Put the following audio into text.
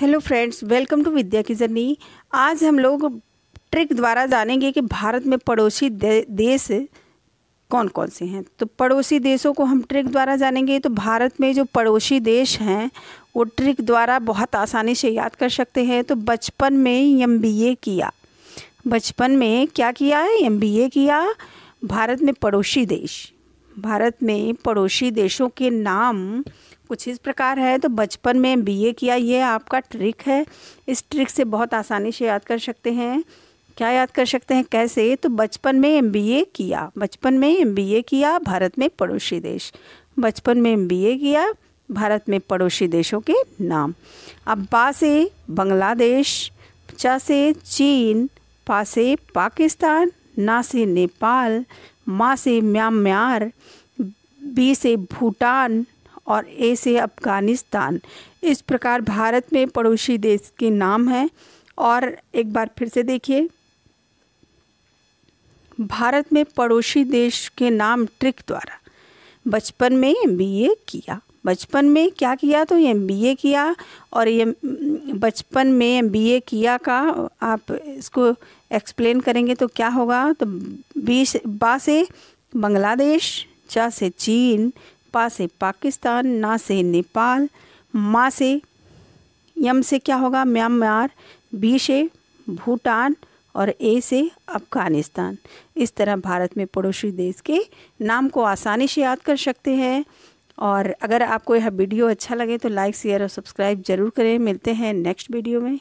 hello friends welcome to Vidya की journey आज हम लोग ट्रिक द्वारा जानेंगे कि भारत में पड़ोसी दे, देश कौन कौन से हैं तो पड़ोसी देशों को हम ट्रिक द्वारा जानेंगे तो भारत में जो पड़ोसी देश हैं वो ट्रिक द्वारा बहुत आसानी से याद कर सकते हैं तो बचपन में एम किया बचपन में क्या किया है एम किया भारत में पड़ोसी देश भारत में पड़ोसी देशों के नाम कुछ इस प्रकार है तो बचपन में बीए किया ये आपका ट्रिक है इस ट्रिक से बहुत आसानी से याद कर सकते हैं क्या याद कर सकते हैं कैसे तो बचपन में एम किया बचपन में एम किया भारत में पड़ोसी देश बचपन में एम किया भारत में पड़ोसी देशों के नाम अब बा से बांग्लादेश चा से चीन पा से पाकिस्तान ना से नेपाल माँ से म्यांमार बी से भूटान और ए से अफ़गानिस्तान इस प्रकार भारत में पड़ोसी देश के नाम हैं और एक बार फिर से देखिए भारत में पड़ोसी देश के नाम ट्रिक द्वारा बचपन में बीए किया बचपन में क्या किया तो एम बी ए किया और ये बचपन में एम बी ए किया का आप इसको एक्सप्लेन करेंगे तो क्या होगा तो बी बा से बांग्लादेश चा से चीन पा से पाकिस्तान ना से नेपाल माँ से यम से क्या होगा म्यांमार बी से भूटान और ए से अफ़गानिस्तान इस तरह भारत में पड़ोसी देश के नाम को आसानी से याद कर सकते हैं और अगर आपको यह वीडियो अच्छा लगे तो लाइक शेयर और सब्सक्राइब ज़रूर करें मिलते हैं नेक्स्ट वीडियो में